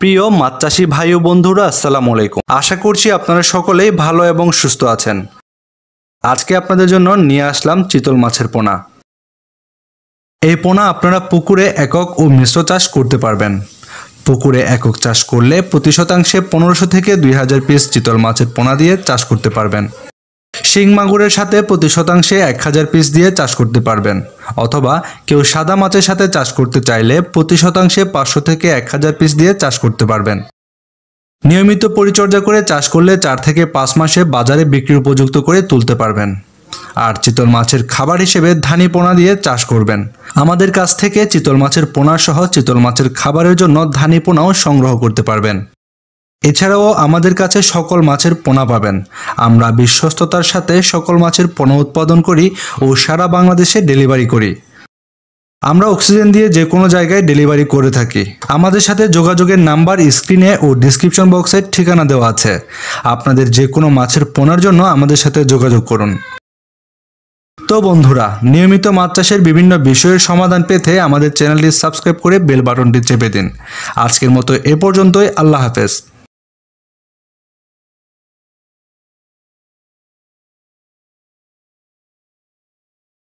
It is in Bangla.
প্রিয় মাছ ভাই ও বন্ধুরা আসসালামু আলাইকুম আশা করছি আপনারা সকলেই ভালো এবং সুস্থ আছেন আজকে আপনাদের জন্য নিয়ে আসলাম চিতল মাছের পোনা এই পোনা আপনারা পুকুরে একক ও মিশ্র চাষ করতে পারবেন পুকুরে একক চাষ করলে প্রতি শতাংশে পনেরোশো থেকে দুই হাজার পিস চিতল মাছের পোনা দিয়ে চাষ করতে পারবেন শিং মাগুরের সাথে প্রতি শতাংশে এক হাজার পিস দিয়ে চাষ করতে পারবেন অথবা কেউ সাদা মাছের সাথে চাষ করতে চাইলে প্রতি শতাংশে পাঁচশো থেকে এক হাজার পিস দিয়ে চাষ করতে পারবেন নিয়মিত পরিচর্যা করে চাষ করলে চার থেকে পাঁচ মাসে বাজারে বিক্রি উপযুক্ত করে তুলতে পারবেন আর চিতল মাছের খাবার হিসেবে ধানি পোনা দিয়ে চাষ করবেন আমাদের কাছ থেকে চিতল মাছের পোনা সহ চিতল মাছের খাবারের জন্য ধানি পোনাও সংগ্রহ করতে পারবেন এছাড়াও আমাদের কাছে সকল মাছের পোনা পাবেন আমরা বিশ্বস্ততার সাথে সকল মাছের পোনা উৎপাদন করি ও সারা বাংলাদেশে ডেলিভারি করি আমরা অক্সিজেন দিয়ে যে কোনো জায়গায় ডেলিভারি করে থাকি আমাদের সাথে যোগাযোগের নাম্বার স্ক্রিনে ও ডিসক্রিপশন বক্সের ঠিকানা দেওয়া আছে আপনাদের যে কোনো মাছের পোনার জন্য আমাদের সাথে যোগাযোগ করুন তো বন্ধুরা নিয়মিত মাছ চাষের বিভিন্ন বিষয়ের সমাধান পেতে আমাদের চ্যানেলটি সাবস্ক্রাইব করে বেল বাটনটি চেপে দিন আজকের মতো এ পর্যন্তই আল্লাহ হাফেজ